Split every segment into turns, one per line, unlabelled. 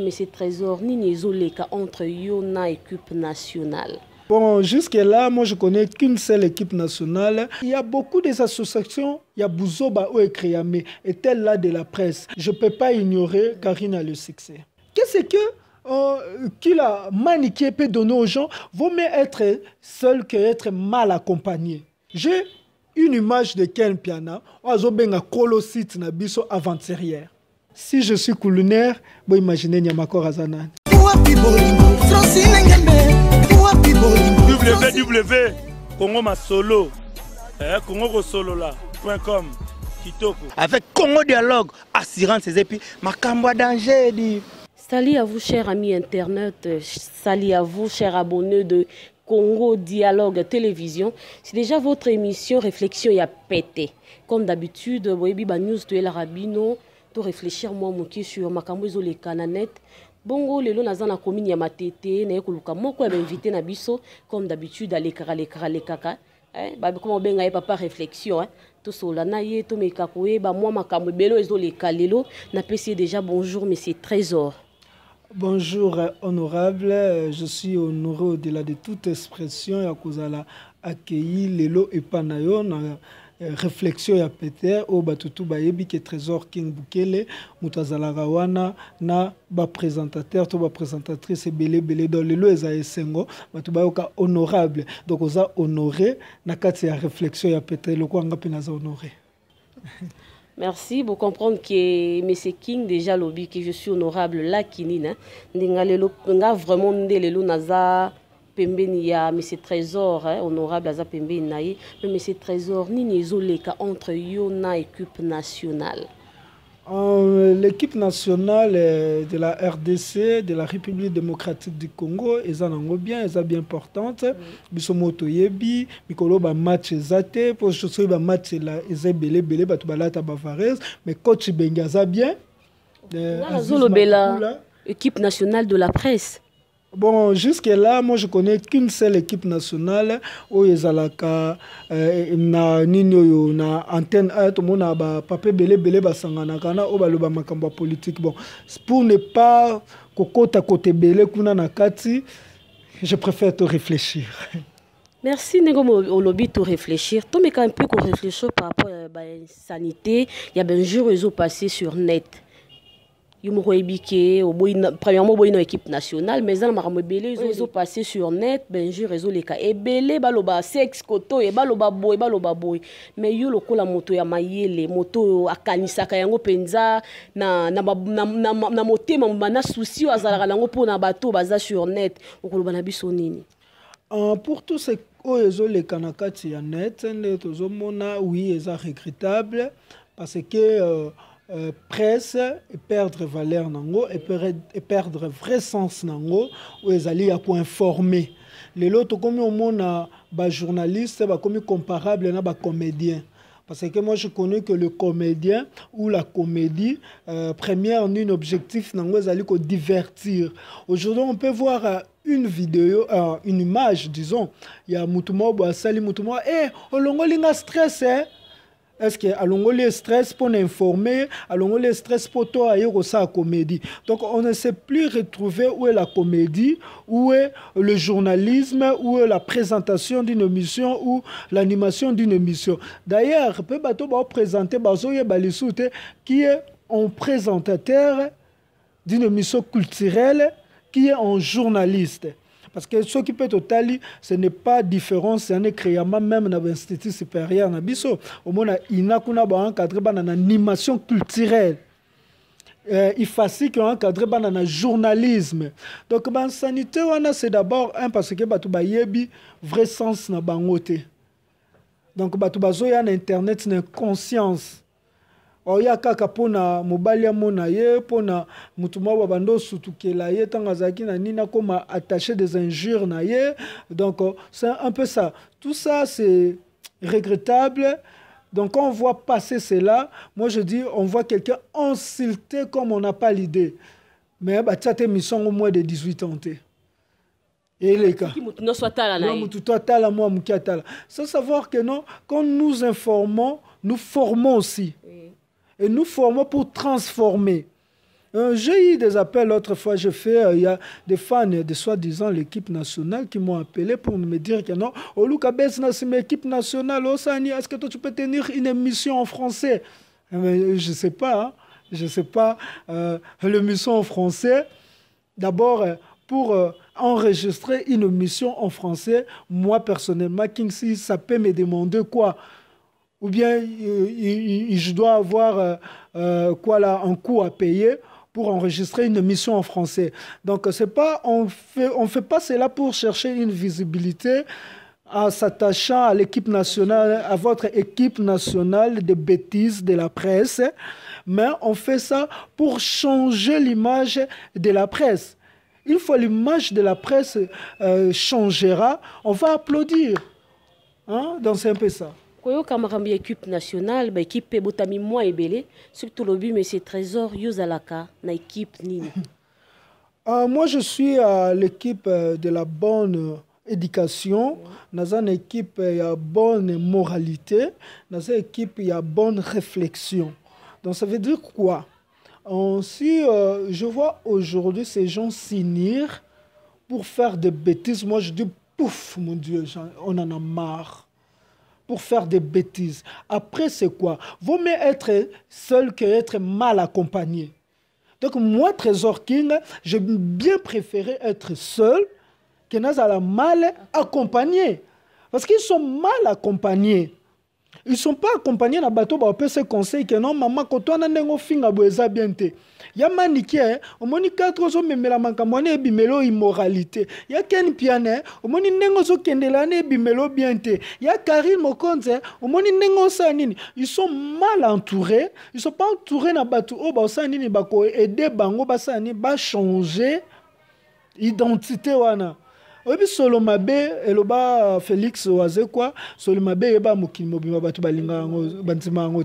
Monsieur Trésor, ni qu'entre entre Yona l'équipe nationale
Bon, jusque-là, moi, je connais qu'une seule équipe nationale. Il y a beaucoup des associations. Il y a Bouzoba Oekriame, et elle là de la presse. Je ne peux pas ignorer Karine a le succès. Qu'est-ce que euh, qu'il a maniqué peut donner aux gens vaut mieux être seul que être mal accompagné. J'ai une image de Ken Piana, Azobenga Colosite Nabiso avant-hier si je suis culinaire bo imagine nyamakor aza nani www congo masolo solo. Eh, congo Point com kitoko avec congo dialogue assurance ses épis,
ma cambo danger dit. Salut à vous, chers amis internet. Salut à vous, chers abonnés de Congo Dialogue Télévision. C'est déjà votre émission Réflexion y a pété. Comme d'habitude, Boebi News de El Rabino, to réfléchir moi moke sur ma ezoleka les net bongo lelo naza na commune ya matete na ekuluka moko ya invité na biso comme d'habitude alekaka lekaka hein eh, comment obenga e eh, papa réflexion hein. tout cela na ye moi ma mwa belo ebele les lelo n'a ye déjà bonjour monsieur trésor
Bonjour euh, honorable, euh, je suis honoré au-delà de toute expression ya kozala les lelo et na euh, réflexion ya peter au bato tu bayebi que trésor king bukele mutazalaga wana na baprésentateurs to et belé belé don lelo eza esengo bato bayoka honorable donc oza honoré na kati ya réflexion ya peter le yanga n'a za honoré
Merci pour comprendre que M. King déjà lobby que je suis honorable là Kinina. n'a nga vraiment ndelelo naza pembeni ya monsieur trésor eh, honorable aza pembeni na ye me monsieur trésor nini ezoleka entre yo na équipe nationale
Euh, l'équipe nationale euh, de la RDC, de la République démocratique du Congo, ils en ont bien, ils sont bien importantes. Bisomoto yebi, mikolo ba match zate, pour chaussure ba match la, ils belé belé, batubalata bavarese, mais coach Bengaza bien. Euh, Azulobela,
équipe nationale de la presse.
Bon, jusque-là, moi, je connais qu'une seule équipe nationale où ils euh, na Ninyo oyo na antenne A tout monde ba papé belé belé Basangana, sangana kana o ba makambo politique. Bon, pour ne pas kokota côté belé kuna na kati, je préfère te réfléchir.
merci réfléchir. ndenge olobi un peu qu'on réfléchit par rapport à la ya ben ils réseau passé sur net yumoko ebike oboyina premièrement oboyina équipe nationale mais eza ils ont ebele passé sur net ben cas ezoleka belé baloba sex koto oyo baloba boye baloba boy mais yo lokola moto ya mayele moto oyo akanisaka yango penza na, na, na, na, na motema bana susi oyo azalaka nango mpona bato baza sur net okoloba bana biso nini uh, pour tout
ce oyo ezoleka na kati ya net nde tozomona oui eza regrettable parce que euh, euh, presse et perdre valeur n'ango et perdre vrai sens bah, na yango oyo comme les koinforme comme tokomi journaliste bajournaliste comme comparable na comédien Parce que moi, je connais que le comédien ou la comédie, euh, première, un objectif, c'est qu'on divertir. Aujourd'hui, on peut voir euh, une vidéo, une image, disons. Il y a Salim hé, hey, Olongo Linga stress, hein. Est-ce eske pour informer mpona informe pour pour mpo to aye la comédie donc on ne sait plus retrouver où est la comédie où est le journalisme où est la présentation d'une émission ou l'animation d'une émission d'ailleurs peut bato présenter qui est un présentateur d'une émission culturelle qui est un journaliste parce que ce qui être être totali ce n'est pas différent c'est un créama même dans l'institut supérieur na moins, il ina a baencadre bana animation culturelle euh, y facile un encadre bah, dans journalisme donc la bah, sanité, c'est d'abord un parce que a bah, un vrai sens na la Donc, donc y a un internet une conscience oya kaka mpona mobali amona ye mpona motu moko ba bando osutukela ye ntango azalaki na nini attaché des injures na ye donc c'est un peu ça tout ça c'est regrettable donc on voit passer cela moi je dis on voit quelqu'un insulté comme on n'a pas l'idée mais batia te misongo moins de 18 ans te eleka motu to atala mwa moke atala sans savoir que non quand nous informons nous formons aussi et nous formons pour transformer. J'ai eu des appels autrefois, je fais, euh, il y a des fans de soi-disant l'équipe nationale qui m'ont appelé pour me dire que non, oh c'est équipe nationale, oh, est-ce que toi tu peux tenir une émission en français eh ben, Je ne sais pas, hein. je ne sais pas. Euh, L'émission en français, d'abord, euh, pour enregistrer une émission en français, moi personnellement, King ça peut me demander quoi ou bien euh, je dois avoir euh, euh, quoi là, un coût à payer pour enregistrer une mission en français. Donc c'est pas on fait on fait pas cela pour chercher une visibilité en s'attachant à l'équipe nationale, à votre équipe nationale de bêtises de la presse, mais on fait ça pour changer l'image de la presse. Une fois l'image de la presse changera, on va applaudir.
Hein, donc c'est un peu ça koyoka makambo ya équipe nationale bah, équipe équipe botami mwa surtout le but monsieur trésor yo na équipe nini
euh, moi je suis à euh, l'équipe euh, de la bonne euh, éducation dans une équipe ya bonne moralité une équipe a bonne réflexion donc ça veut dire quoi euh, si je vois aujourd'hui ces gens s'unir pour faire des bêtises moi je dis pouf mon dieu on en a marre pour faire des bêtises. Après, c'est quoi Vaut mieux être seul que être mal accompagné. Donc, moi, Trésor King, j'ai bien préféré être seul que à mal accompagné. Parce qu'ils sont mal accompagnés. Ils ne sont pas accompagnés dans le bateau. Bah, on peut se conseiller que non, maman, quand tu faire un bah, bien ya manike omoni 4 ozomemela manka wana ebimeli oyo immoralité ya ken piane omoni ndenge ozokendela wana ebimeli o te ya karine mokonze omoni ndenge osala nini ils sont mal entourés ils sont pas entourés na bato oyo baosala nini bakoede bango basala nini bachange identité wana oyebi solo mabe eloba félix oazekwa solo mabe eyeba mokili mobima bato balingaka yango bandima yango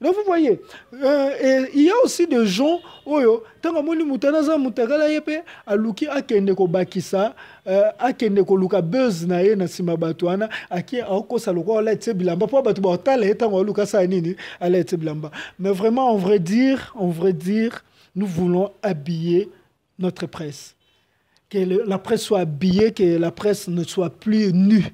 Donc vous voyez, euh, et il y a aussi des gens, oyo, oh tango moni mutanaza mutakala yepe aluki akende ko bakisa, euh, akende ko luka buzz na ye na sima bato wana, la akosa lokwa ala etse bilamba po bato ba tala tango luka sa nini, ala etse bilamba. Mais vraiment on vrai dire, on vrai dire, nous voulons habiller notre presse. Que la presse soit habillée, que la presse ne soit plus nue.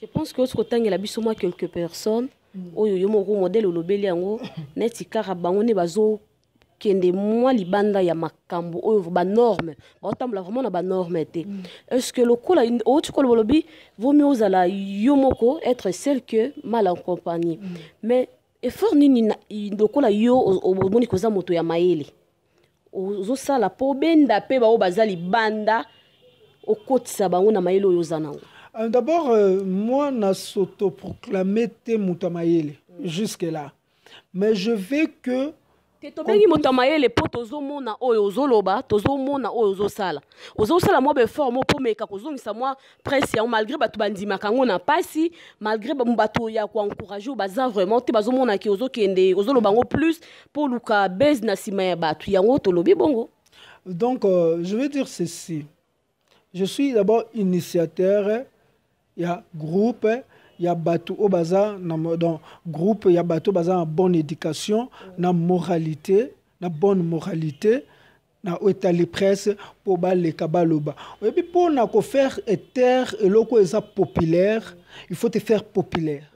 Je pense que qu'autre temps, il y a quelques personnes Mm. oyo yo moko modele olobeli yango neti kaka bango nde bazokende mwa libanda ya makambo oyo banorme baotambola vraiment na banorme te mm. estceque lokola outi koloba olobi vomi ozala yo moko être celle que mal en compagnie mm. mais effort nini lokola yo omoni koza moto ya mayele ozosala mpo obenda mpe baoyo baza libanda okotisa bango na mayele oyo oza nango
Euh, d'abord, euh, moi, na s'autoproclamé te
mutamayele mm. jusque-là. Mais je veux que tobengi moto ya mayele mpo tozomona oyo ozoloba tozomona oyo ozosala ozosala mwa befort mo mpo meka kozongisa mwa presse yango malgré bato bandimaka yango na mpasi malgré bato ya koencourage oyo baza vraiment te bazomonaki ozokende ozoloba yango plus pour luka base na nsima ya bato yango tolobi bongo
donc euh, je veux dire ceci je suis d'abord initiateur ya groupe ya groupe, il y na un groupe il y a une bonne éducation la moralité na bonne moralité na presse, etali presse les kabaloba et puis Pour faire taire et et est populaire il faut te faire populaire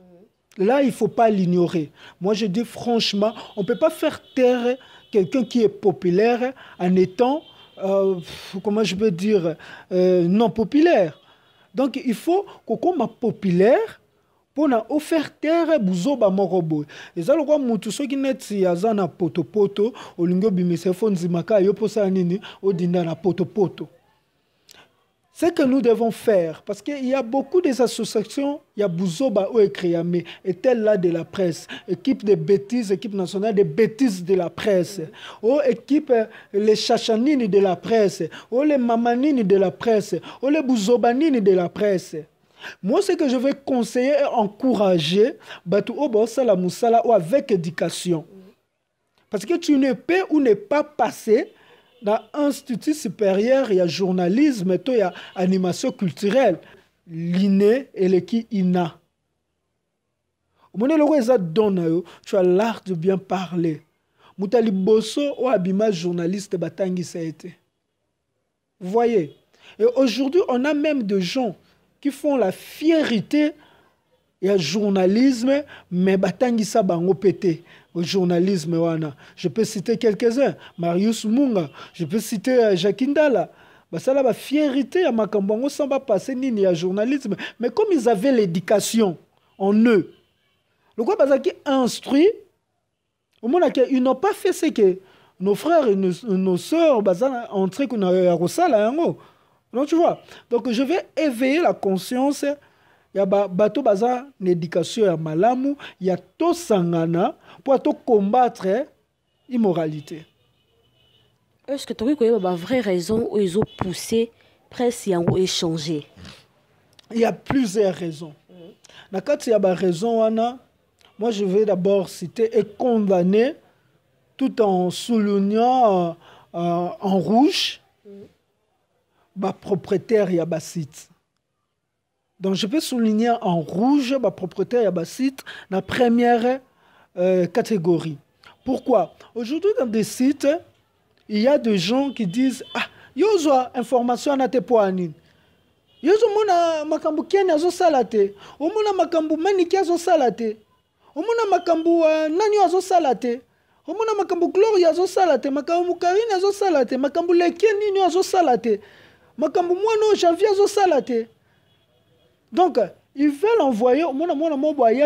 là il faut pas l'ignorer moi je dis franchement on peut pas faire taire quelqu'un qui est populaire en étant euh, comment je veux dire euh, non populaire donc il faut kokóma populaire mpona ofertere buzoba moko boye eza lokwa motu soki neti aza na potopoto olingi obimisa efo nzima ka yo mposala nini odinda na potopoto Ce que nous devons faire, parce qu'il y a beaucoup des associations, il y a Bouzoba Ekriami, et elle là de la presse, équipe de bêtises, équipe nationale des bêtises de la presse, ou oh, équipe euh, les Chachanini de la presse, ou oh, les Mamanini de la presse, ou oh, les Bouzobanini de la presse. Moi, ce que je veux conseiller et encourager, avec éducation. Parce que tu ne peux ou ne pas passer dans institut supérieur a journalisme il y a animation culturelle liné et le qui ina. eza don na yo tu as l'art de bien parler Moutali bosso ou oyo abima journaliste Batangi été. Vous voyez et aujourd'hui on a même de gens qui font la y du journalisme mais Batangi sa bango pété au journalisme je peux citer quelques-uns marius munga je peux citer euh, la bah, bah, fierté à fierté ya makambo va pas, passer ni au journalisme mais comme ils avaient l'éducation en eux le lokola bah, qui instruit au où ils n'ont pas fait ce que nos frères et nos, soeurs sœurs baza entré kuna à kosala hein, donc tu vois donc je vais éveiller la conscience ya bato baza une éducation ya malamu ya tosangana pour combattre l'immoralité.
Hein, est-ce que tu as une vraie raison où ils ont poussé presque à échanger il y a plusieurs raisons La y a raison
moi je vais d'abord citer et condamner tout en soulignant euh, euh, en rouge ma propriétaire yabassit. site donc je vais souligner en rouge ma propriétaire yabassit site la première euh, catégorie. Pourquoi Aujourd'hui, dans des sites, il y a des gens qui disent Ah, information na te poani. Yozo mona makambu salate. Omona makambu salate, Omona makambu euh, nani Omona makambu gloria azo salate. Makambu karine azo Makambu nini salate, Makambu janvier azo salate. Donc, ils veulent envoyer omona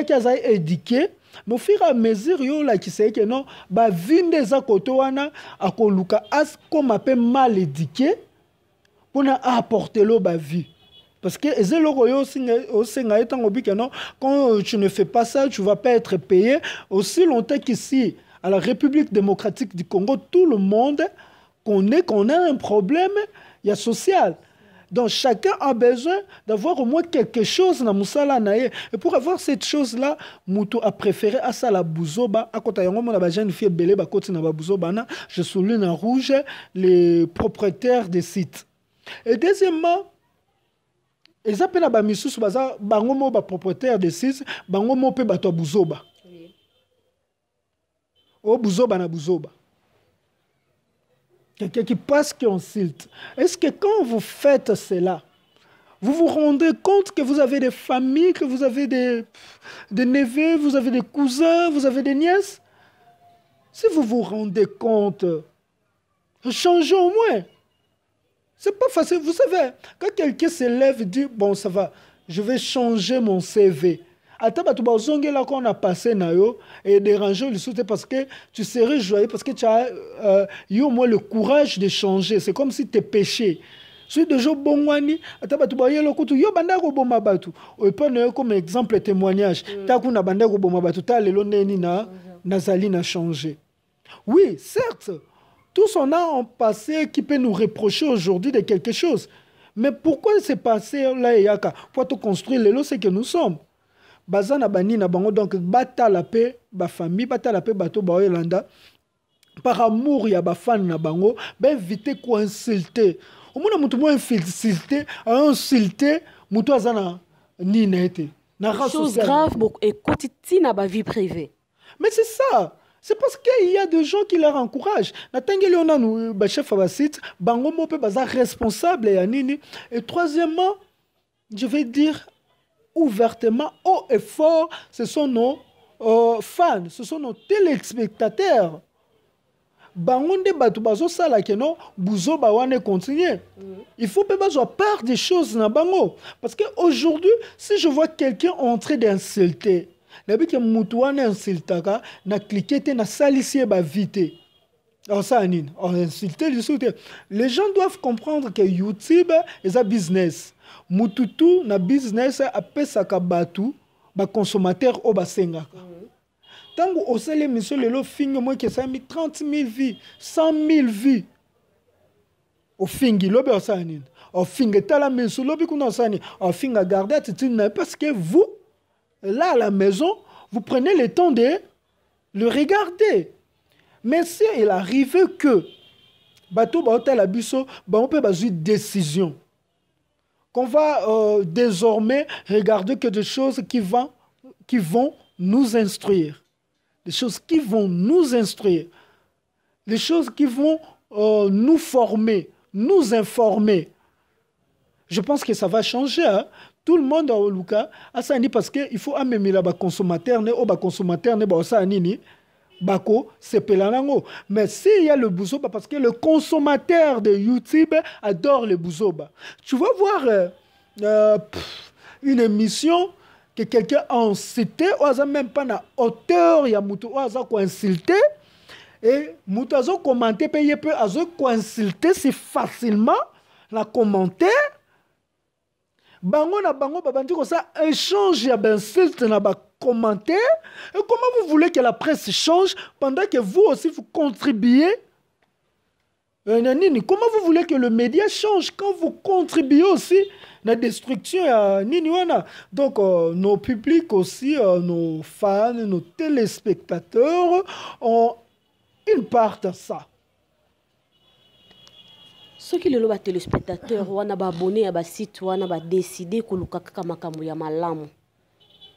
qui mais ya mesure yo la ye keno bavi nde eza koto wana akoluka akoma pour mal apporter l'eau la vie. Parce que quand tu ne fais pas ça, tu ne vas pas être payé. Aussi longtemps qu'ici, à la République démocratique du Congo, tout le monde connaît qu'on a un problème il social. Donc chacun a besoin d'avoir au moins quelque chose dans musala naie. Et pour avoir cette chose-là, Moutou a préféré à ça la bouzoba. À côté yango mona ba jeune fille belé ba côté na ba bouzoba na, je souligne en rouge les propriétaires des sites. Et deuxièmement, ils mpe na bamisusu baza bango moko propriétaires de sites bango moko mpe bato ya buzoba oyo oh, buzoba na buzoba quelqu'un qui passe, qui insulte. Est-ce que quand vous faites cela, vous vous rendez compte que vous avez des familles, que vous avez des, des neveux, vous avez des cousins, vous avez des nièces Si vous vous rendez compte, changez au moins. C'est pas facile. Vous savez, quand quelqu'un se lève et dit Bon, ça va, je vais changer mon CV ata bato bazongela na passé na yo edérange le te parce que tu serais joyeux parce que tu as euh, eu au moins le courage de changer c'est comme si tes péchés soki deja obongwani ata bato bayela kutu yo bandaki koboma bato oyo na yo comme exemple témoignage mm. ta kuna bandaki koboma bato ta lelo ndeni na mm-hmm. nazali na changer oui certes tous on a un passé qui peut nous reprocher aujourd'hui de quelque chose mais pourquoi ce passé là eyaka pour te construire lelo ce que nous sommes baza na banini na bango donc ba famille bata la mpe bato baoyelanda par amour ya bafane na bango bainvite vite omona motu mo insulte ainsulte fils aza na nini na ye ni na chose grave
ekoti ba
vie privée mais c'est ça c'est parce qu'il y a des gens qui leur encouragent natangeli on a nous chef basite bango mo baza responsable ya nini et troisièmement je vais dire ouvertement, haut et fort, ce sont nos euh, fans, ce sont nos téléspectateurs. bango de bato sala keno buzoba pas continuer. il faut pas bazwa part des choses na bango parce que aujourd'hui si je vois quelqu'un entrer train d'insulter nayebi ke mutu wana ka, na cliquer te nasalisi ye bavi ça osala nini on lisusu les gens doivent comprendre que youtube est un business mututu na business apesaka ba consommateur basengaka tango monsieur lelo fingi 30 000 vie 100 000 vie ofingi na parce que vous là à la maison vous prenez le temps de le regarder mais si il arrive que bato baotala on peut une décision qu'on va euh, désormais regarder que des choses qui vont, qui vont nous instruire. Des choses qui vont nous instruire. Des choses qui vont euh, nous former, nous informer. Je pense que ça va changer. Hein. Tout le monde a Luka, parce qu'il faut amener les consommateur les consommateurs, Bako, c'est Pelanango. Mais s'il y a le Bouzoba, parce que le consommateur de YouTube adore le Bouzoba. Tu vas voir euh, euh, une émission que quelqu'un a incité, ou même pas la hauteur, il y a Moutou, ou insulté. Et Moutou ont commenté, payé peu, a insulté si facilement, la commenter. Bango na bango, babandi ko ça, échange, ya ben, na bako commenter. Et comment vous voulez que la presse change pendant que vous aussi vous contribuez euh, comment vous voulez que le média change quand vous contribuez aussi à la destruction euh, Donc, euh, nos publics aussi, nos fans, nos
téléspectateurs
ont une part dans ça.
soki on a abonné à bas site, wana a décidé que ya malamu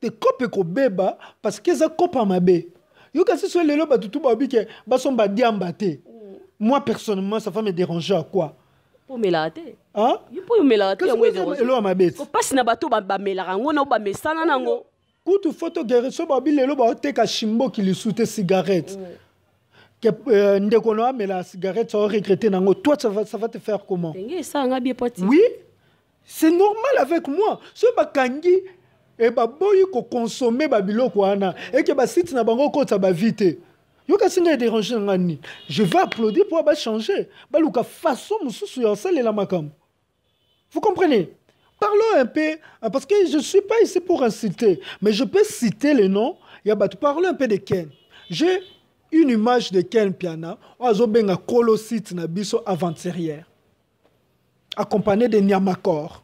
te kope beba parce que eza
kopa mabe yoka si so lelo bato tu baobi ke basomba adiamba mm. te moi personnellement sa femme dérange à quoi
pomelaka te elo ko mabetipasi na bato bamelaka yango nao bamesana nango
kutu foto gere so bi bah, lelo bah, chimbo shimboki lisu te cigarette ke ndeko me la cigarette ça aoregrete nango toi ça va, ça va te faire comment oui c'est normal avec moi so bakangi e baboyi koana. Et wana eh, ba site na bango kota bavi vite. Yo ngai e dérange dérangé ngai nini je vais applaudir pour changer. ba luka façon mususu ya la makam vous comprenez parlons un peu euh, parce que je suis pas ici pour inciter. mais je peux citer les noms ya tu parler un peu de ken j'ai une image de ken piana oyo azobenga kolosite na biso arrière, accompagné de Nyamakor.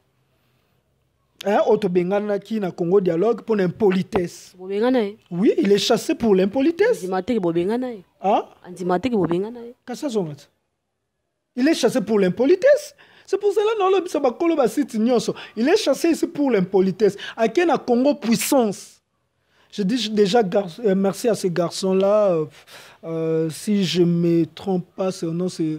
Hein, oh, na Congo dialogue pour l'impolitesse. Oui, il est chassé pour l'impolitesse. Hein? Il est chassé pour l'impolitesse. C'est pour cela non, que Il est chassé ici pour l'impolitesse. A qui na Congo puissance Je dis déjà euh, merci à ces garçons là Euh, si je me trompe pas, c'est non c'est.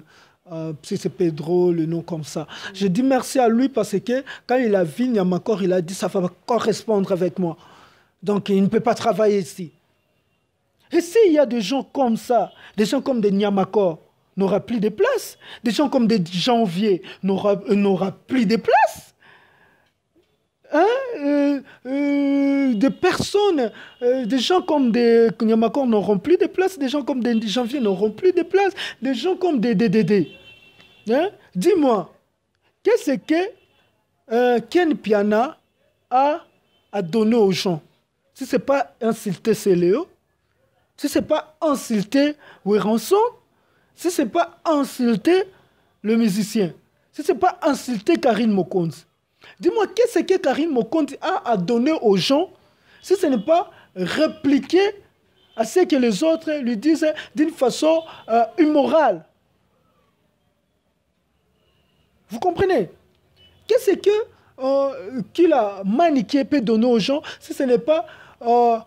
Euh, si c'est Pedro, le nom comme ça. Je dis merci à lui parce que quand il a vu Niamakor, il a dit ça va correspondre avec moi. Donc il ne peut pas travailler ici. Et s'il y a des gens comme ça, des gens comme des Niamakor, n'aura plus de place, des gens comme des Janvier n'aura euh, plus de place, hein? Euh, des personnes, euh, des gens comme des Nyamakords n'auront plus de place, des gens comme des Janvier n'auront plus de place, des gens comme des DDD. Hein? Dis-moi, qu'est-ce que euh, Ken Piana a, à donné aux gens Si ce n'est pas insulter Céléo, si ce n'est pas insulter Weranson, si ce n'est pas insulter le musicien, si ce n'est pas insulter Karine Mokonzi. Dis-moi, qu'est-ce que Karine Mokonzi a à donner aux gens si ce n'est pas répliquer à ce que les autres lui disent d'une façon euh, immorale. Vous comprenez Qu'est-ce que euh, la maniquée peut donner aux gens si ce n'est pas euh,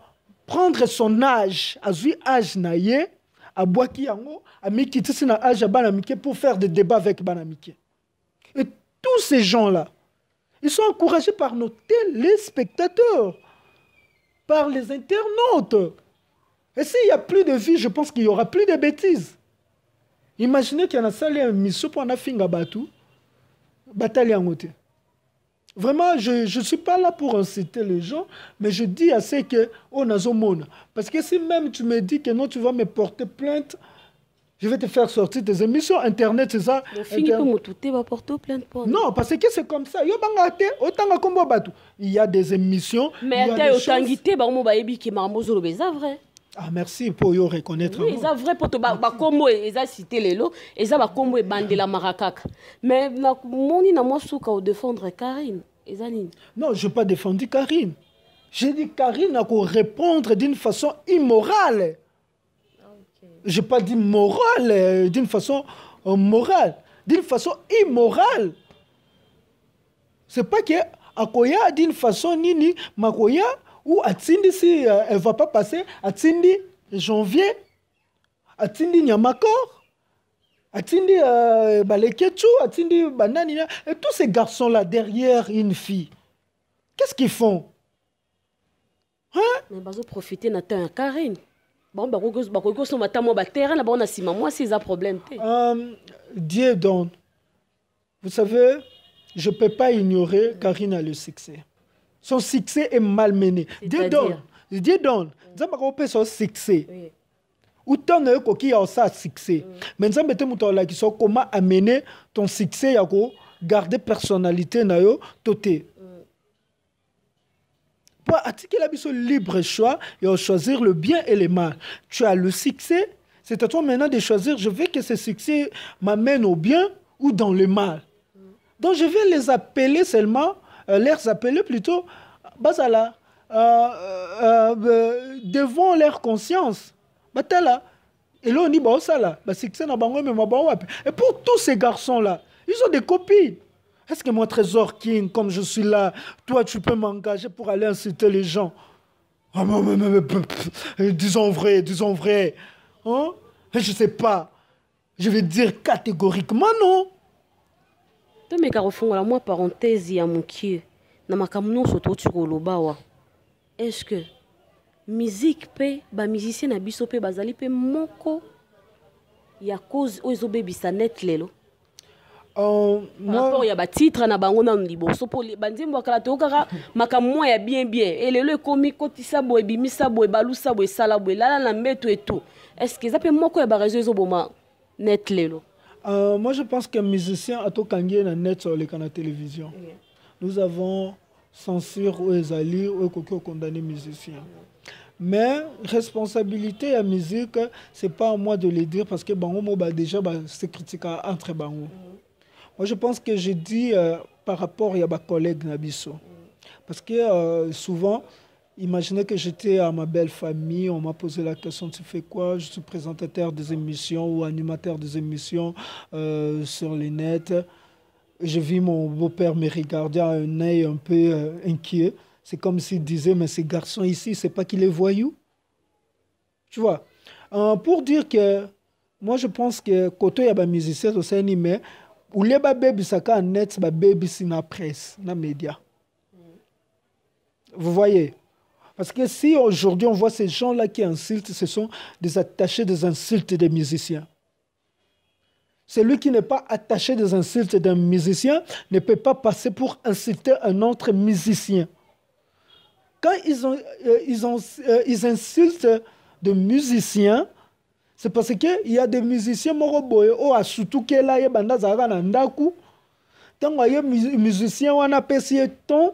prendre son âge, à âge naïe, à Boakiango, à miki âge pour faire des débats avec banamike. Et tous ces gens-là, ils sont encouragés par nos téléspectateurs par les internautes. Et s'il n'y a plus de vie, je pense qu'il n'y aura plus de bêtises. Imaginez qu'il y en a ça, un missions pour un Batu, bataille en Vraiment, je ne suis pas là pour inciter les gens, mais je dis à ceux que oh, on a Parce que si même tu me dis que non, tu vas me porter plainte, je vais te faire sortir tes émissions. Internet, c'est ça.
tout plein de Non, parce que c'est
comme ça. autant Il y a des émissions. Mais il y
a des vrai. Ah, merci pour yo reconnaître. Oui, ça vrai pour ba ba combo e, eza cité et ça ba combo bandela marakaka. Mais na moni na mosuka au défendre Karine, eza
Non, je pas défendu Karine. J'ai dit Karine a répondre d'une façon immorale je pas dit morale, euh, d'une façon euh, morale, d'une façon immorale. C'est pas que akoya d'une façon nini makoya ou atindi si elle euh, elle va pas passer atindi janvier atindi nyamakor atindi baleketu atindi Bananina et tous ces garçons là derrière une fille
qu'est-ce qu'ils font hein mais profiter Bon bakoki kosomba mwa baterre na bango na nsima mwasi eza problème te euh, dieu donne vous savez
je peux pas ignorer karine a le succès son succès est malmené dieu donne dieu donne nzambe akopesa yo succès uta na yo ekoki ya osala succès mais nzambe te moto alakisa yo comment amener ton succès ya kogarde personnalité na yo to te mpo atikela le libre choix et choisir le bien et le mal tu as le succès c'est à toi maintenant de choisir je veux que ce succès m'amène au bien ou dans le mal donc je vais les appeler seulement euh, les appeler plutôt bas euh euh, euh, euh, devant leur conscience batala là baosala bah, succès, na bah, mais bah, et pour tous ces garçons là ils ont des copines est-ce que moi, Trésor King, comme je suis là, toi, tu peux m'engager pour aller inciter les gens ah, mais, mais, mais, Disons vrai, disons vrai. Hein? Je ne sais pas. Je vais dire
catégoriquement non. tomeka kofongola moi, parenthèse ya mokie na ma nyonso toti koloba wa est-ce que musique pe, musicien, na biso pe, bazali mpe moko ya cause oyo ezobebisa net lelo Uh, rapport ya titre, na bango na liboso po banzembo ya kala toyokaka makambo mwa ya bien bien elelo ekomi kotisa boye ebimisa boye balusa boye esala boye elala na mbeto eto estce eza mpe moko ya réseaux ezoboma net lelo
euh, moi je pense que musicien atokangi ye na net les canaux télévision nous avons censure ou ezali ou ekoki condamné musicien mais responsabilité à musique c'est pas à moi de le dire parce que bango mo ba déjà se critique entre bango mm -hmm. Moi, je pense que j'ai dit euh, par rapport à ma collègue Nabiso. Parce que euh, souvent, imaginez que j'étais à ma belle famille, on m'a posé la question tu fais quoi Je suis présentateur des émissions ou animateur des émissions euh, sur les nets. Je vis mon beau-père me regarder à un œil un peu inquiet. C'est comme s'il disait Mais ces garçons ici, c'est pas qu'il est voyou Tu vois Pour dire que moi, je pense que côté il y a des musiciens au mais net presse na média vous voyez parce que si aujourd'hui on voit ces gens-là qui insultent, ce sont des attachés des insultes des musiciens. Celui qui n'est pas attaché des insultes d'un musicien ne peut pas passer pour insulter un autre musicien. Quand ils, ont, euh, ils, ont, euh, ils insultent des musiciens, c'est parce que il y a des musiciens moko boye oyo asutukela ye banda azalaka na ndaku ntango aye musicien wana apesi ye ton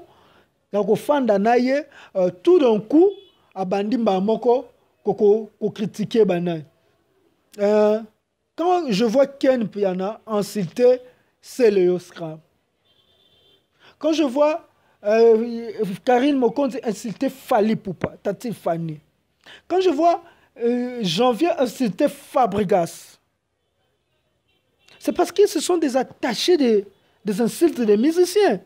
ya kofanda na ye uh, tout d'un coup abandi mbaa moko kokritike ko, ko bana ye euh, quand je vois ken piana insulter seleyo scram quand je vois euh, karine mokonzi insulter fali poupa tati fani quand je vois J'en euh, janvier, euh, c'était Fabregas. C'est parce qu'ils se sont attachés des, des insultes des musiciens.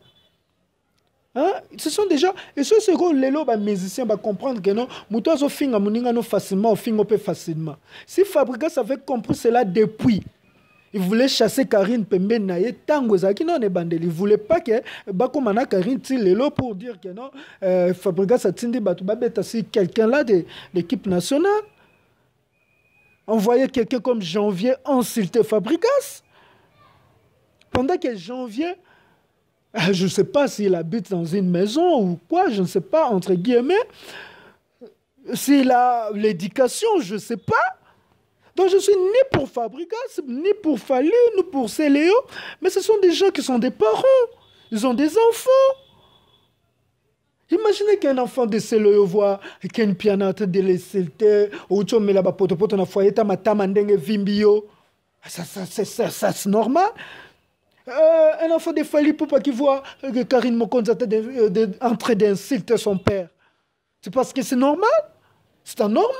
Hein? Ce sont déjà. Et ce que lelo ba musiciens, vont bah, comprendre que non, muto azo finga muninga no facilement, fingo facilement. Si Fabregas avait compris cela depuis, il voulait chasser Karine Pembe Naye, tango non ne bandeli. voulait pas que bakomana Karine lots pour dire que non, euh, Fabregas a tindi batu babeta si quelqu'un là de l'équipe nationale envoyer quelqu'un comme Janvier insulter Fabricas Pendant que Janvier, euh, je ne sais pas s'il habite dans une maison ou quoi, je ne sais pas, entre guillemets, s'il a l'éducation, je ne sais pas. Donc je suis ni pour Fabricas, ni pour Fallu, ni pour Céléo, mais ce sont des gens qui sont des parents, ils ont des enfants. Imaginez qu'un enfant de voit qu'un pianiste de l'Esselte, ou tu mets là-bas poto poto na foyer, ta matamandenge vimbio. Ça, ça, ça, ça, c'est normal. Euh, un enfant de Fali Poupa qui voit que Karine Mokonza est euh, en train d'insulter son père. C'est parce que c'est normal. C'est normal.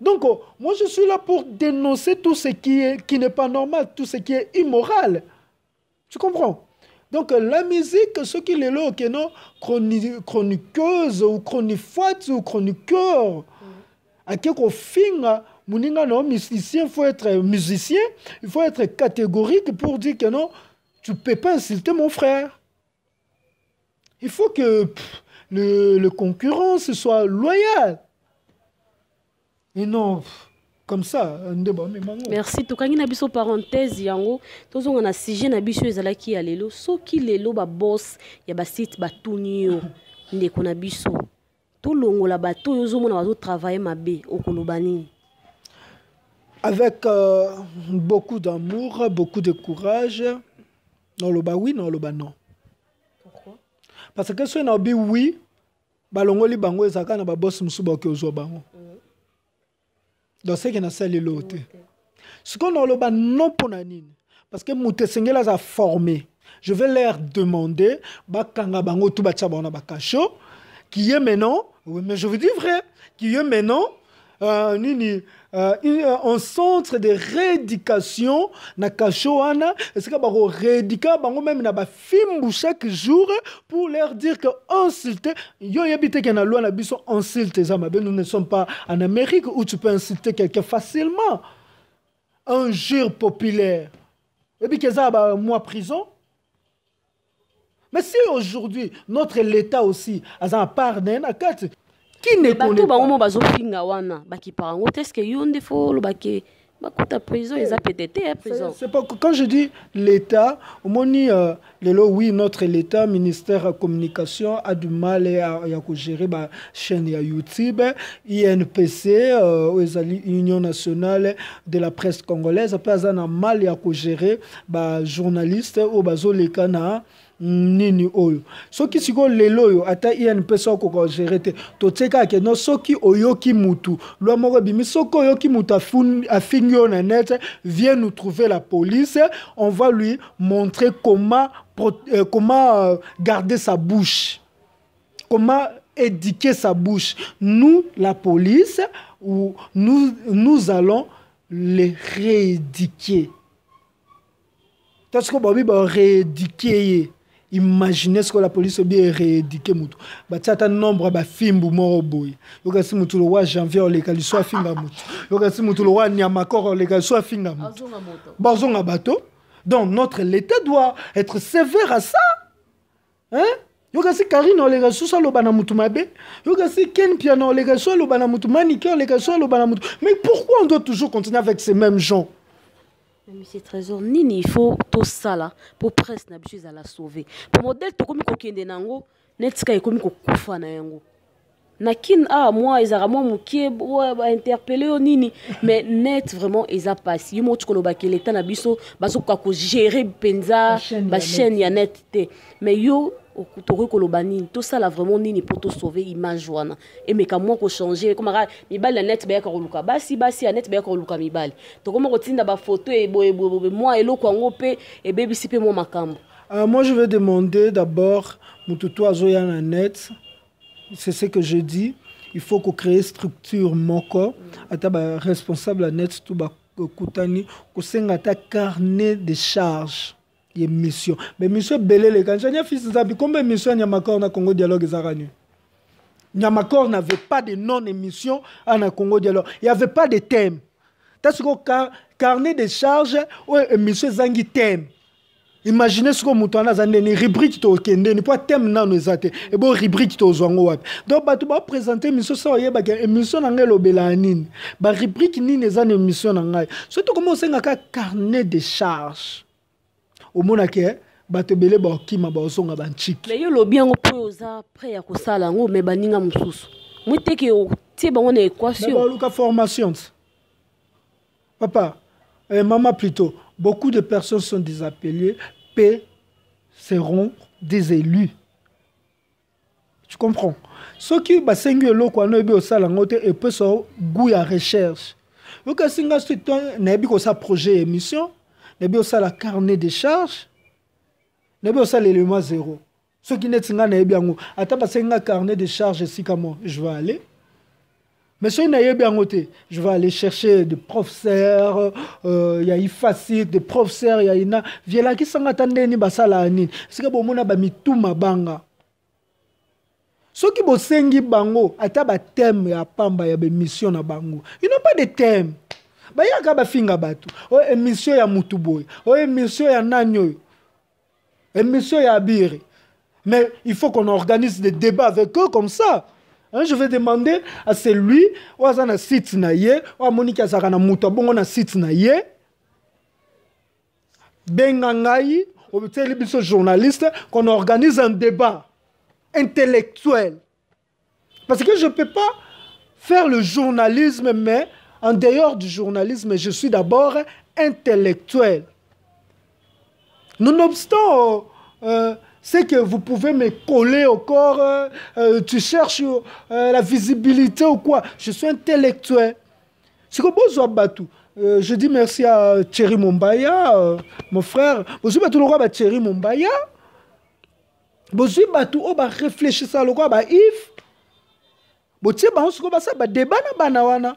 Donc, oh, moi, je suis là pour dénoncer tout ce qui, est, qui n'est pas normal, tout ce qui est immoral. Tu comprends donc euh, la musique, ce qu'il est là, chroniqueuse ou chroniqueuse ou chroniqueur, à quelque fin, musicien, il faut être euh, musicien, il faut être catégorique pour dire que non, tu ne peux pas insulter mon frère. Il faut que le, le concurrence soit loyal. Et non, comme ça nde bamemango
merci tokangi na biso parenthèse yango zonga na sujet na biso ezalaki ya lelo soki lelo boss ya basite batuni yo ko na biso tolongola bato oyo ozomona travailler mabe okoloba nini avec euh, beaucoup d'amour
beaucoup de courage le ba oui le ba non Pourquoi? parce que n'a naobi oui balongoli bango ezaka na babosi mosusu baoki ozwa bango ce qui est dans ce a no non pas parce que a formé. je vais leur demander bakanga bango tout bakasho qui est maintenant mais je vous dis vrai qui est maintenant euh, un euh, euh, centre de rééducation na est-ce wana esika bakoréédika bango même na film chaque jour pour leur dire que insulter yo yebi qu'en ke na loi na biso insulter ben, nous ne sommes pas en amérique où tu peux insulter quelqu'un facilement Un jour populaire yebi ke eza mois prison mais si aujourd'hui notre l'état aussi a un part d'un quatre qui ne connaît pas
bango bazofinga wana bakipaka yango est ceque yo nde fo oloba ke kota prison eza a eh, PDT hein, prison c'est
pas quand je dis l'état moni le euh, lelo oui notre l'état ministère ya communication a du mal à ya, ya kogérer bachaîne ya youtube inpc euh, ezali union nationale de la presse congolaise pas aza na mal ya kogérer bajournaliste oyo le kana nini oyo soki siko lelo oyo ata inps akokogere te ke no soki oyoki mutu lwa moko soko soki oyoki mutu afingi yo na nete viens nous trouver la police on va lui montrer comment, euh, comment euh, garder sa bouche comment éduquer sa bouche nous la police ou nous, nous allons les rééduquer parce que ba rééduquer imagine sikola polisi obi erédike motu batia ata nombre ya bafimbu moko boye yokasi motu lowa janvier oleka liso afinga motu yokasi motu lowa niamakor oleka liso afinga motu bazonga bah, bato donc notre l'état doit être sévère à ça hein? yokasi karine oleka lisusu aloba Lo motu mabe yokasi ken piano oleka liso aloba na motu manike oleka liso aloba na motu mais pourquoi on doit toujours continuer avec ces mêmes gens
monsieur trésor nini ifo tosala mpo prince na biso ezala ah, sauve mpo modele tokomi kokende na yango netika ekomi kokufa na yango na moi, ils mwa ezalaka mwa mokie bainterpele yo oh, nini mais net vraiment eza mpasi yo moti kolobaka eleta na biso bazokoka kogere mpenza bachaine bah, ya net te mais yo okotoki koloba nini tosala vraiment nini mpo tosauve image wana emeka mwa kochange komaka mibali ya nete bayaka koluka basi basi ya nete bayaka koluka mibali tokoma kotinda bafoto eboyeboyeboye mwa eloko yango mpe ebebisi mpe mwa makambo
Alors euh, moi je vais demander d'abord mututu azoya na net c'est ce que je dis il faut qu'on crée structure moko ata ba responsable ya net tout bakutani kosenga ata carnet de charge ye mission me mission ebele eleka ingénieur fils nzambi komba émission ya nyamacor na congo dialogue n'y nini nyamacor n'avait pas de non émission en congo dialogue il n'y avait pas de thème ta sikoyo car, carnet de charges ou Monsieur Zangi thème imagine soki moto wana aza ndeni rubrike tokendeni mpo ateme nano eza te ebo rubrike tozwango wapi donc bato baprésente émission Monsieur oyebaka émission na ngai elobela ya nini barubrike n'est pas une émission Surtout ngai soki tokomi un carnet de charges? omonaki bato ebele bakima bazonga bantiki
me yo olobi yango mpo oza prêt ya kosala yango me baninga mosusu moi teke otie bango na équation baluka formation papa et eh, mama plutôt beaucoup
de personnes sont désappelées p seront des élus tu comprends soki ko eloko wana oyebi osala yango te epesa goût ya recherche yokasinga soki nayebi kosala projet émission eh ça, osala carnet de charge nayebi eh osala le zéro soki neti ngai nayebi yango ata basengi carnet de charge esika mo je vais aller mais soki nayebi yango te je vais aller chercher de professeur euh, ya ifasik de professeur ya ina vielakisanga ata ndeni basalaa nini esika bomona bamituma banga soki bosengi bango ata bathème ya pamba ya bemission na bango ino pas de thème bayaka bafinga batu oyo émission ya mutu boye ou émission ya nanyo ou émission ya abiri mais il faut qu'on organise des débats avec eux comme ça Hein, je vais demander à celui ou à na site na ye Monica amoniki zaka na moto abongo na site na ye benga ngai biso journaliste qu'on organise un débat intellectuel parce que je peux pas faire le journalisme mais en dehors du journalisme, je suis d'abord intellectuel. Nonobstant euh, euh c'est que vous pouvez me coller au corps, euh, euh tu cherches euh, la visibilité ou quoi, je suis intellectuel. C'est comme Batou. je dis merci à Thierry Mombaya, mon frère. Bonjour Batou, le roi Thierry Mombaya. Bonjour oh, Batou, on va réfléchir ça, le roi If. Bonjour Batou, on va bah, débat na banawana.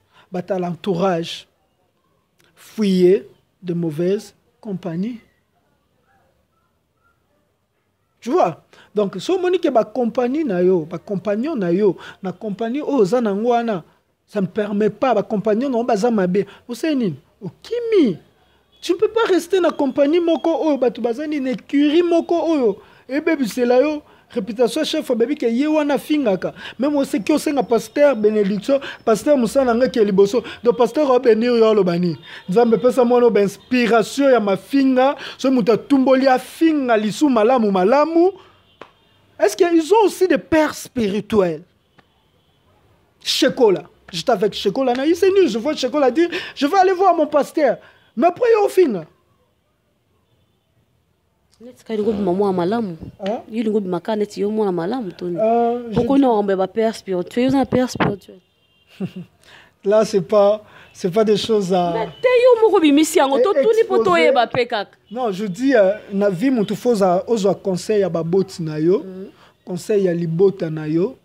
à bah, l'entourage fouillé de mauvaise compagnie. tu vois donc so monique ma compagnie na yo compagnon na yo compagnie oh, ça ne permet pas compagnon compagnie. tu ne peux pas rester la compagnie moko bah tu écurie moko yo eh, réputation chef que abebika ye wana afingaka meme oseki un pasteur bénédiction paster mosala na ngai ke liboso pasteur a béni yo aloba bani nzambe pesa mwana oyo bainspiration ya mafinga soki muta tumbolia finga lisu malamu malamu est-ce qu'ils ont aussi des pères spirituels chekola j'étais avec chekola Il s'est mis, je vois chekola dire je vais aller voir mon pasteur mais après au fin
netika ilingo obima ah. mwana malamu ah. yo ilingo obima kaka neti yo mwana malamu toni ah, pokoni akambo ya bapère spirituel yo oza na père spirituel là c'est pas c'est pas des choses à te yo moko bimisi yango totuni mpo toyeba mpe kaka
non je dis euh, na vie motu foza ozwa conseil ya baboti na yo mhm. conseil ya libota na yo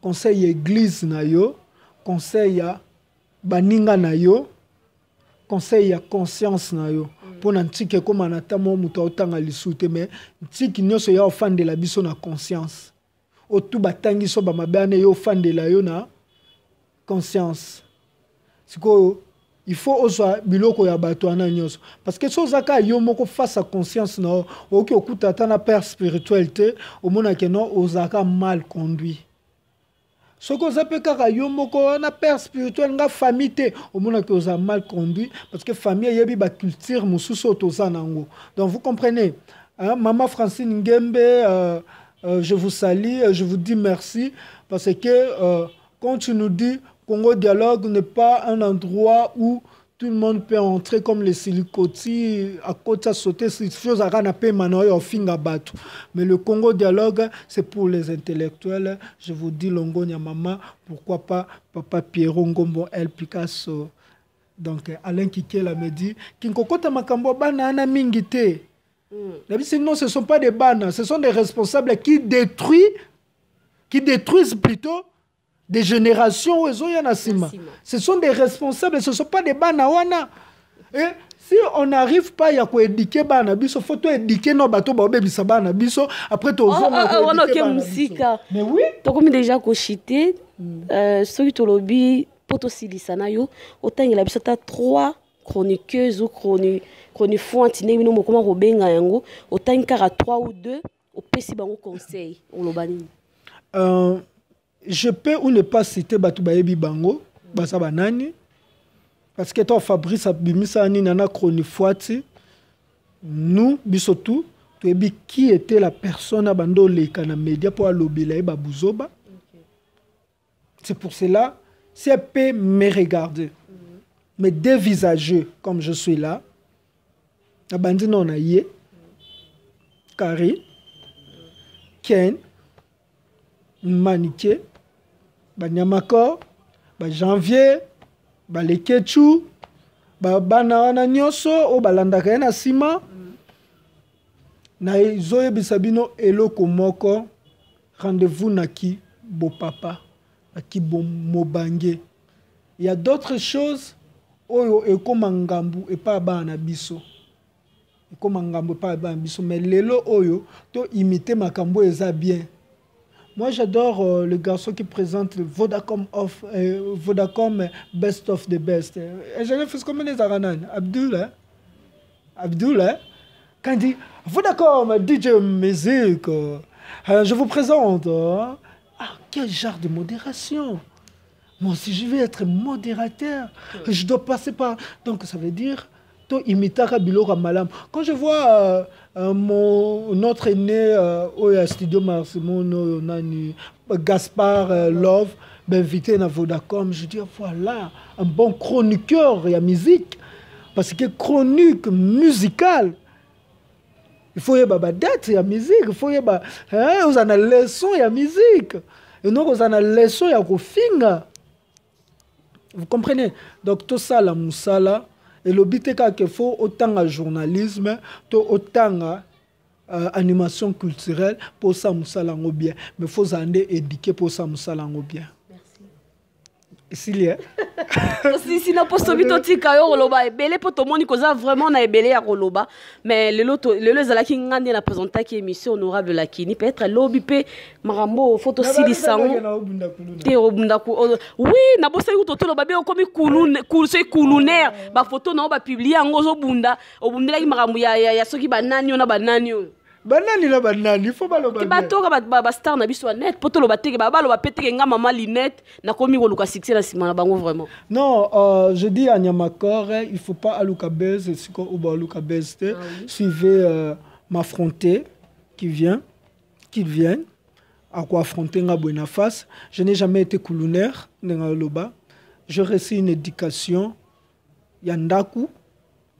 conseil ya église na yo conseil ya baninga na yo conseil ya conscience na yo mpo na ntiki ekóma na nta mwa moto aotanga lisu te me ntiki nyonso ya ofandela biso na conscience otu batangi so bamabe wana ye ofandela yo na conscience sikoyo ilfaut ozwa biloko ya bato wana nyonso parce que so oza kaka yo moko face à conscience na yo okoki okuta ata na père spirituel te omonake no ozalaka mal conduit Ce que vous avez yo moko na père spirituel nga famille te vous oza mal conduit parce que famille est une culture, oyo toza na donc vous comprenez hein? francine ngembe euh, euh, je vous salue je vous dis merci parce que euh, quand tu nous dis congo dialogue n'est pas un endroit où tout le monde peut entrer comme les silicotis, à côté sauter si chose à canapé manoy au à battre. mais le Congo dialogue c'est pour les intellectuels je vous dis longo maman pourquoi pas papa Pierrot Ngombo El Picasso donc Alain Kikela me dit kinkokota makambo banana mingite ». mingi te mm. non ce sont pas des bana ce sont des responsables qui détruisent qui détruisent plutôt des générations où Ce sont des responsables, ce ne sont pas des banawana. Et si on n'arrive pas à éduquer bana biso, faut to éduquer nos bateaux baobé bisa bana biso. Après to zone on a que
musika. Mais oui. To comme déjà kochité, ceux qui to lobby poto silisana yo, autant il a biso ta trois chroniqueuses ou chronique chroniqueurs antiné mino mokoma kobenga yango, autant kaka trois ou deux, au opesi bango conseil, olobani.
Euh je peux ou ne pas citer Batubaye Bibango, bango parce que toi fabrice Abimisani, Nana chronique fois nous biso tout es qui était la personne abandonnée oleka dans média médias pour aller babuzoba c'est pour cela si elle peut me regarder me dévisager comme je suis là abandi non na ye Karine Ken, Maniké, banyamacor bajanvier balekechu babana wana nyonso oyo balandaka ye na nsima nazoyebisa bino eloko moko rendez-vous naki bopapa naki mobange ya d'autres choses oyo ekóma ngambu epai ya bana na biso ekóma ngambu epai ya bana na biso mais lelo oyo to imite makambo eza bien Moi, j'adore euh, le garçon qui présente Vodacom, off, euh, Vodacom euh, Best of the Best. Et je l'ai fait comme à Aranan. Hein? Abdul, hein? Quand il dit Vodacom, DJ Music, je vous présente. Hein? Ah, quel genre de modération! Moi, si je veux être modérateur, je dois passer par. Donc, ça veut dire to imitaka biloko ya malamu quand je vois euh, euh, mon notre aîné euh, oyo euh, ya studio marsimon oyo nani gaspard euh, love bainvité na vodacom je dis voilà un bon chroniqueur ya musique parce que chronique musicale il faut yeba badate ya musique il faut yeba hein, oza na leçon ya musique enoko oza na leçon ya kofinga vous comprenez donc tosala mosala elobi te kaka fo otanga journalisme to otanga euh, animation culturelle mpo osa mosala yango bien mais fozala nde édike mpo osa mosala yango bien silia
tosilisi na poso bitotika yo koloba ebele mpo tomoni koza vraiment na ebele ya koloba mais lelo la nga nde na ki émission honorable lakini peut-être lobi pe makambo fo tosilisa yango te obunda oui nabosaki kuto toloba be okomi soki culinaire photo na yo bapiblie yango ozobunda obundelaki makambo ya ya soki banani oyo na banani oyo banani na banani fo baloba batoka bastar na biso ya net po toloba teke ba mpe teke nga mama linette nakomi koluka succès na nsima na bango vraiment
non euh, je dis à nyamakore il faut pas aluka bese siko oba aluka bese te ah, oui. suivez euh, m'affronter qui vient qui vient à quoi affronter nga boye face je n'ai jamais été coulounaire ndenge aloba je reçu une éducation ya ndaku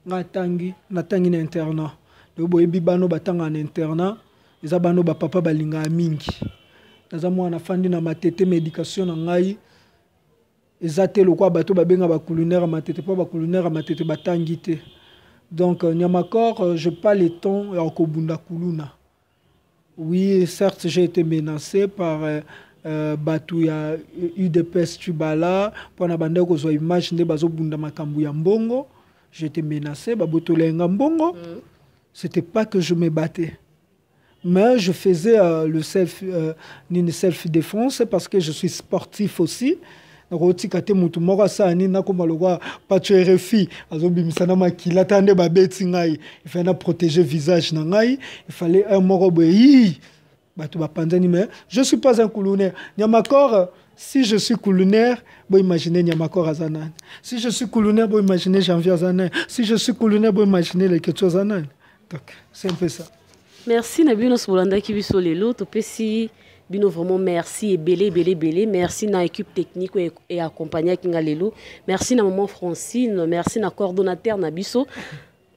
nga tangi na tangi na internat donc boyebi bano batanga en internat eza bano bapapa balingaka mingi naza mwana afandi na matete médication na ngai eza te lokola bato babenga baculinaire matete mpo baculinaire matete batangi te donc euh, niamakor euh, je pas le temps ya kobunda kuluna oui certes j'ai été menacé par euh, euh, bato ya udps tubala mpona bandeki kozwa image nde bazobunda makambo ya mbongo j'ai été menacé babotola mbongo mm c'était pas que je me battais. Mais je faisais euh, le self, euh, une self-défense parce que je suis sportif aussi. nakotikate motu moko asalani nakoma lokwa pacho rfi azobimisana makila ata nde babeti ngai efali naprotege visage na il fallait un moko boye yi bato bapanzani mais je suis pas un culinaire nyamakor si je suis culinaire bon imaginer nyamakor aza nani si je suis culinaire bon imaginer janvier aza si je suis culinaire bon imaginer leketu aza nani donc, c'est un peu ça.
Merci Nabino bino sobolanda ki biso lelo topesi bino vraiment merci belé belé belé, merci na équipe technique et accompagnaki nga lelo merci na maman francine merci na coordonnateur Nabiso. biso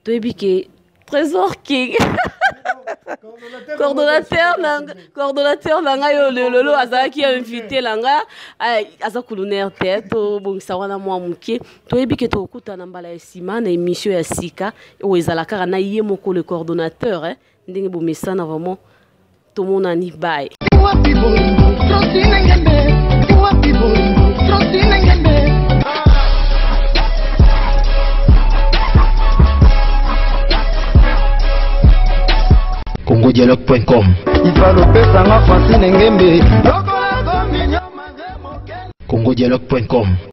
toyebi trésor king coordonnateur coordonnateur nanga yo lelo lo azalaki invité nanga aza kulunere te tobongisa wana mwa moke toyebi ke tokutana mbala ya nsima na émission ya sika oyo ezala kaka na ye moko le coordonnateur hein. ndenge bomesana vraiment tomonani baye
congodialogue.com congodialogue.com